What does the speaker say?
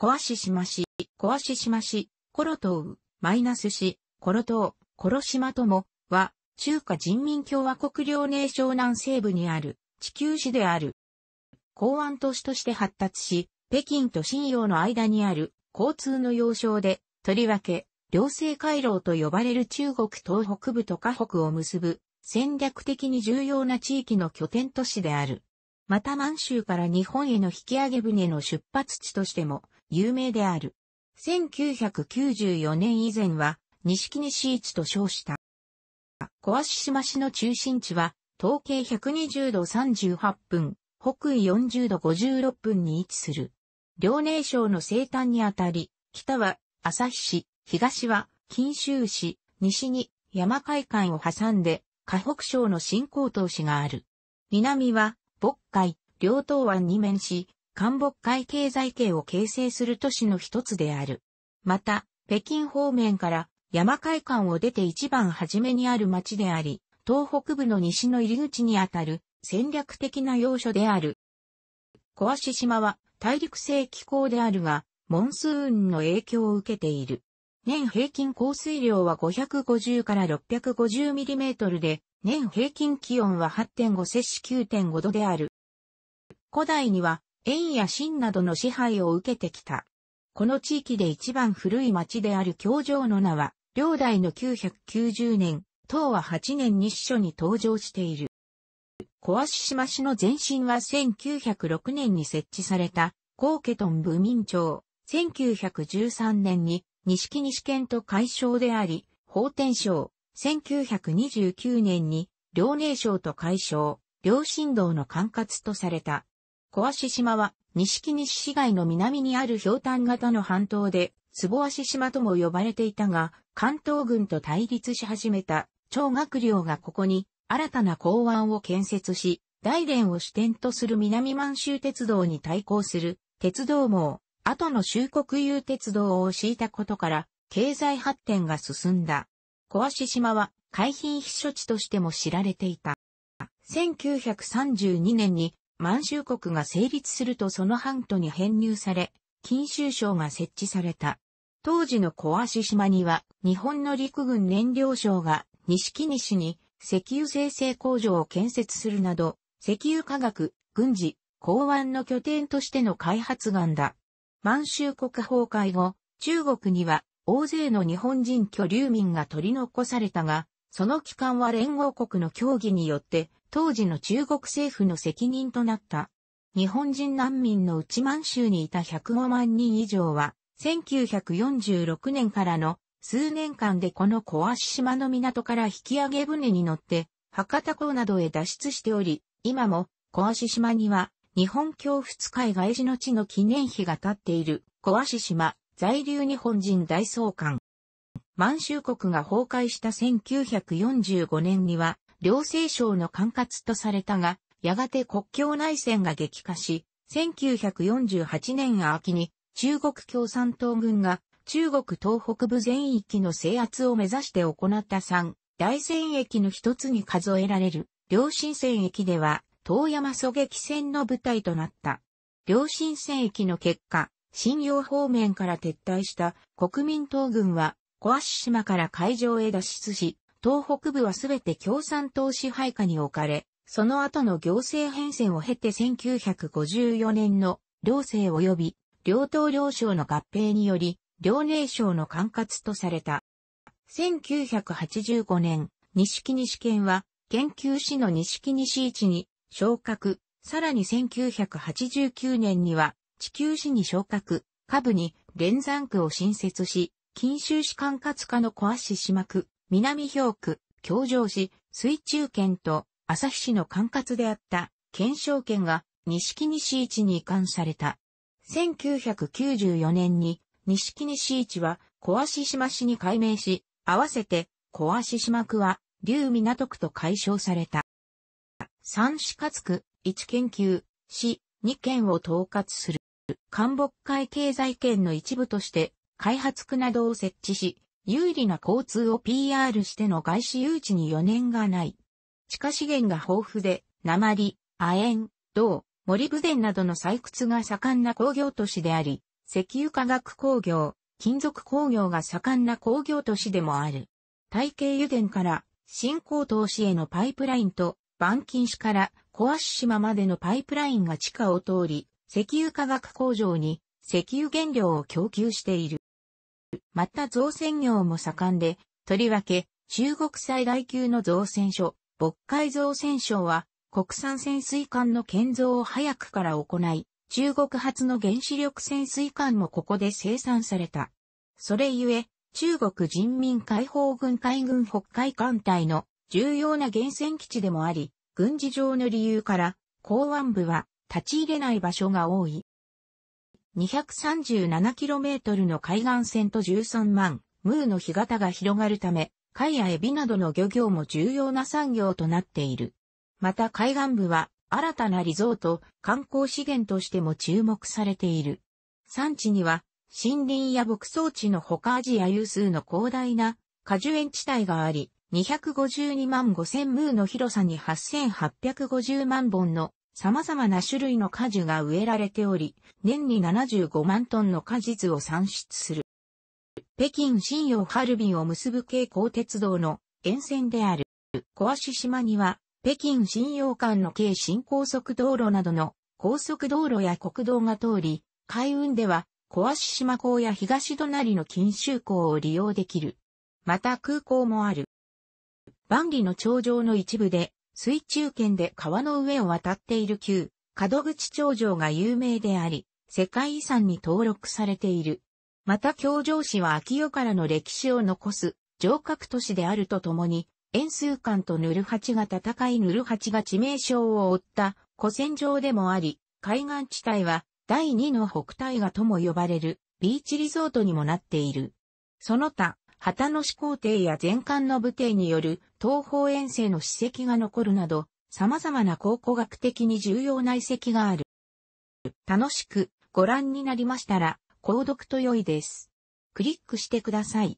コアシシマシ、コアシシマシ、コロトウ、マイナスシ、コロトウ、コロシマとも、は、中華人民共和国遼寧省南西部にある、地球市である。港湾都市として発達し、北京と新洋の間にある交通の要衝で、とりわけ、両西回廊と呼ばれる中国東北部と河北を結ぶ戦略的に重要な地域の拠点都市である。また満州から日本への引き上げ船の出発地としても有名である。1994年以前は、錦西市と称した。小足島市の中心地は、東経120度38分、北緯40度56分に位置する。遼寧省の西端にあたり、北は旭市、東は近州市、西に山海間を挟んで、河北省の新高島市がある。南は、渤海、両東湾に面し、韓北海経済圏を形成する都市の一つである。また、北京方面から山海間を出て一番初めにある町であり、東北部の西の入り口にあたる戦略的な要所である。小足島は大陸性気候であるが、モンスーンの影響を受けている。年平均降水量は550から6 5 0トルで、年平均気温は8.5摂氏9.5度である。古代には縁や真などの支配を受けてきた。この地域で一番古い町である京城の名は、両代の990年、東和8年日書に登場している。小足島市の前身は1906年に設置された、高家トン部民町、1913年に、錦西県と改称であり、法天省、1929年に、遼寧省と改称、両神道の管轄とされた。小足島は、錦西市街の南にある氷炭型の半島で、壺足島とも呼ばれていたが、関東軍と対立し始めた、長学寮がここに、新たな港湾を建設し、大連を支点とする南満州鉄道に対抗する、鉄道網、後の州国有鉄道を敷いたことから、経済発展が進んだ。小足島は、海浜避暑地としても知られていた。1932年に満州国が成立するとその半島に編入され、禁州省が設置された。当時の小足島には、日本の陸軍燃料省が、錦西に石油生成工場を建設するなど、石油科学、軍事、港湾の拠点としての開発岩だ。満州国崩壊後、中国には大勢の日本人居留民が取り残されたが、その期間は連合国の協議によって、当時の中国政府の責任となった。日本人難民の内満州にいた105万人以上は、1946年からの数年間でこの小足島の港から引き上げ船に乗って、博多港などへ脱出しており、今も小足島には日本教仏会外事の地の記念碑が立っている小足島在留日本人大総監満州国が崩壊した1945年には、両政省の管轄とされたが、やがて国境内戦が激化し、1948年秋に中国共産党軍が中国東北部全域の制圧を目指して行った3大戦役の一つに数えられる両新戦役では遠山狙撃戦の舞台となった。両新戦役の結果、新洋方面から撤退した国民党軍は小足島から海上へ脱出し、東北部はすべて共産党支配下に置かれ、その後の行政変遷を経て1954年の両政及び両党両省の合併により、両寧省の管轄とされた。1985年、西西県は、研究市の西西市に昇格、さらに1989年には、地球市に昇格、下部に連山区を新設し、近州市管轄下の小足島区、南兵区、京城市、水中県と旭市の管轄であった県省県が錦西市に移管された。1994年に錦西市は小足島市に改名し、合わせて小足島区は竜港区と解消された。三市活区、一研究、市、二県を統括する。韓北海経済圏の一部として開発区などを設置し、有利な交通を PR しての外資誘致に余念がない。地下資源が豊富で、鉛、亜鉛、銅、森部電などの採掘が盛んな工業都市であり、石油化学工業、金属工業が盛んな工業都市でもある。大慶油田から新興投資へのパイプラインと、板金市から小足島までのパイプラインが地下を通り、石油化学工場に石油原料を供給している。また造船業も盛んで、とりわけ、中国最大級の造船所、渤海造船所は、国産潜水艦の建造を早くから行い、中国発の原子力潜水艦もここで生産された。それゆえ、中国人民解放軍海軍北海艦隊の重要な源泉基地でもあり、軍事上の理由から、港湾部は立ち入れない場所が多い。237km の海岸線と13万、ムーの干潟が広がるため、貝やエビなどの漁業も重要な産業となっている。また海岸部は新たなリゾート、観光資源としても注目されている。産地には森林や牧草地のほかアジア有数の広大な果樹園地帯があり、252万5000ムーの広さに8850万本の様々な種類の果樹が植えられており、年に75万トンの果実を産出する。北京新洋ハルビンを結ぶ京高鉄道の沿線である、小足島には、北京新洋間の京新高速道路などの高速道路や国道が通り、海運では小足島港や東隣の錦州港を利用できる。また空港もある。万里の頂上の一部で水中圏で川の上を渡っている旧、角口頂上が有名であり、世界遺産に登録されている。また京城市は秋代からの歴史を残す城郭都市であるとともに、円数館とヌルハチが戦いヌルハチが致命傷を負った古戦場でもあり、海岸地帯は第2の北大河とも呼ばれるビーチリゾートにもなっている。その他、旗の始皇帝や前漢の武帝による東方遠征の史跡が残るなど、様々な考古学的に重要な遺跡がある。楽しくご覧になりましたら、購読と良いです。クリックしてください。